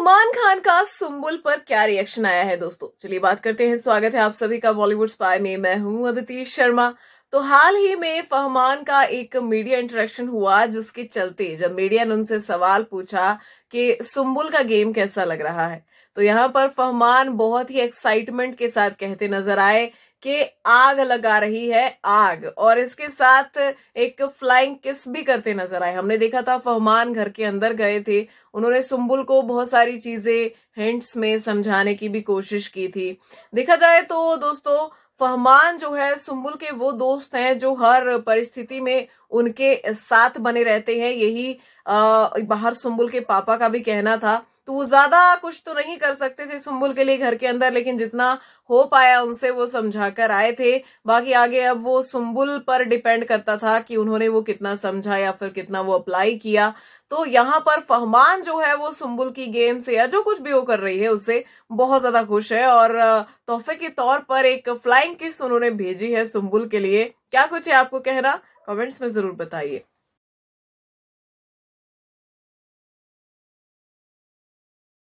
सलमान खान का सुम्बुल पर क्या रिएक्शन आया है दोस्तों चलिए बात करते हैं स्वागत है आप सभी का बॉलीवुड स्पाई में मैं हूं अदिति शर्मा तो हाल ही में फहमान का एक मीडिया इंटरेक्शन हुआ जिसके चलते जब मीडिया ने उनसे सवाल पूछा कि सुम्बुल का गेम कैसा लग रहा है तो यहाँ पर फहमान बहुत ही एक्साइटमेंट के साथ कहते नजर आए कि आग लगा रही है आग और इसके साथ एक फ्लाइंग किस भी करते नजर आए हमने देखा था फहमान घर के अंदर गए थे उन्होंने सुम्बुल को बहुत सारी चीजें हिंट्स में समझाने की भी कोशिश की थी देखा जाए तो दोस्तों फहमान जो है सुम्बुल के वो दोस्त हैं जो हर परिस्थिति में उनके साथ बने रहते हैं यही बाहर सुम्बुल के पापा का भी कहना था तो वो ज्यादा कुछ तो नहीं कर सकते थे सुम्बुल के लिए घर के अंदर लेकिन जितना हो पाया उनसे वो समझा कर आए थे बाकी आगे अब वो सुम्बुल पर डिपेंड करता था कि उन्होंने वो कितना समझा या फिर कितना वो अप्लाई किया तो यहाँ पर फहमान जो है वो सुम्बुल की गेम से या जो कुछ भी वो कर रही है उससे बहुत ज्यादा खुश है और तोहफे के तौर पर एक फ्लाइंग किस उन्होंने भेजी है सुम्बुल के लिए क्या कुछ है आपको कहना कमेंट्स में जरूर बताइए